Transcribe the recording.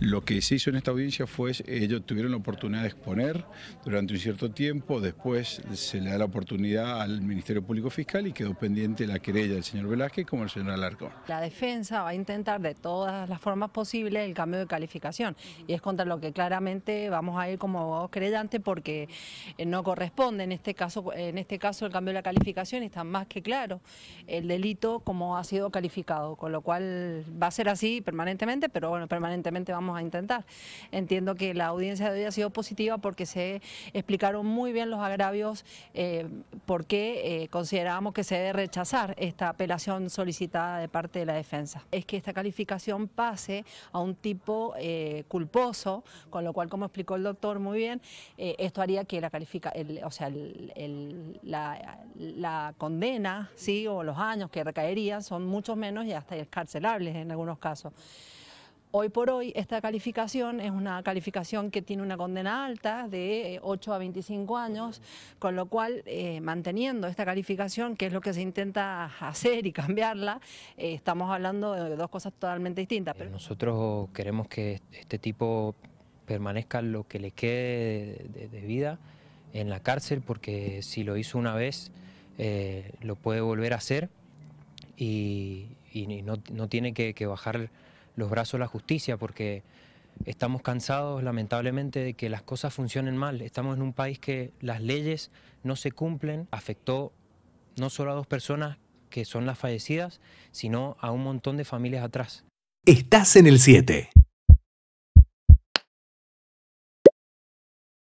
Lo que se hizo en esta audiencia fue, ellos tuvieron la oportunidad de exponer durante un cierto tiempo, después se le da la oportunidad al Ministerio Público Fiscal y quedó pendiente la querella del señor Velázquez como el señor Alarcón. La defensa va a intentar de todas las formas posibles el cambio de calificación y es contra lo que claramente vamos a ir como abogados creyentes porque eh, no corresponde en este caso, en este caso el cambio de la calificación está más que claro el delito como ha sido calificado, con lo cual va a ser así permanentemente, pero bueno, permanentemente vamos a intentar. Entiendo que la audiencia de hoy ha sido positiva porque se explicaron muy bien los agravios, eh, por qué eh, considerábamos que se debe rechazar esta apelación solicitada de parte de la defensa. Es que esta calificación pase a un tipo eh, culposo, con lo cual, como explicó el doctor muy bien, eh, esto haría que la califica, o sea, la, condena, sí, o los años que recaerían son muchos menos y hasta escarcelables en algunos casos. Hoy por hoy esta calificación es una calificación que tiene una condena alta de 8 eh, a 25 años, con lo cual eh, manteniendo esta calificación, que es lo que se intenta hacer y cambiarla, eh, estamos hablando de dos cosas totalmente distintas. Pero... Nosotros queremos que este tipo permanezca lo que le quede de, vida en la cárcel, porque si lo hizo una vez, lo puede volver a hacer y, no, tiene que bajar los brazos a la justicia porque estamos cansados lamentablemente de que las cosas funcionen mal. Estamos en un país que las leyes no se cumplen. Afectó no solo a dos personas que son las fallecidas, sino a un montón de familias atrás. Estás en el 7.